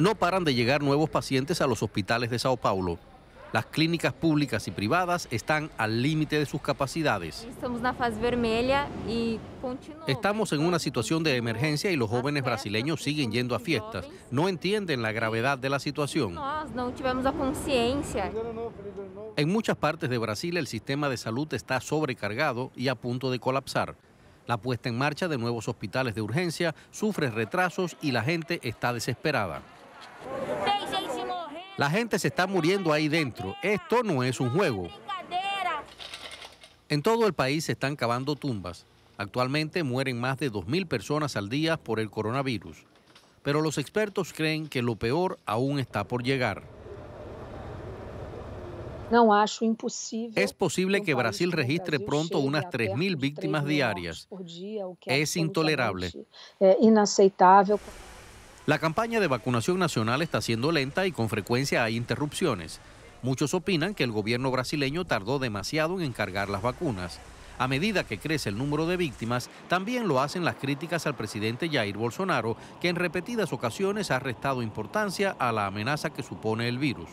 no paran de llegar nuevos pacientes a los hospitales de Sao Paulo. Las clínicas públicas y privadas están al límite de sus capacidades. Estamos en una situación de emergencia y los jóvenes brasileños siguen yendo a fiestas. No entienden la gravedad de la situación. En muchas partes de Brasil el sistema de salud está sobrecargado y a punto de colapsar. La puesta en marcha de nuevos hospitales de urgencia sufre retrasos y la gente está desesperada. La gente se está muriendo ahí dentro. Esto no es un juego. En todo el país se están cavando tumbas. Actualmente mueren más de 2.000 personas al día por el coronavirus. Pero los expertos creen que lo peor aún está por llegar. No, acho imposible. Es posible que um Brasil registre pronto unas 3.000 víctimas diarias. Es intolerable. inaceptable. La campaña de vacunación nacional está siendo lenta y con frecuencia hay interrupciones. Muchos opinan que el gobierno brasileño tardó demasiado en encargar las vacunas. A medida que crece el número de víctimas, también lo hacen las críticas al presidente Jair Bolsonaro, que en repetidas ocasiones ha restado importancia a la amenaza que supone el virus.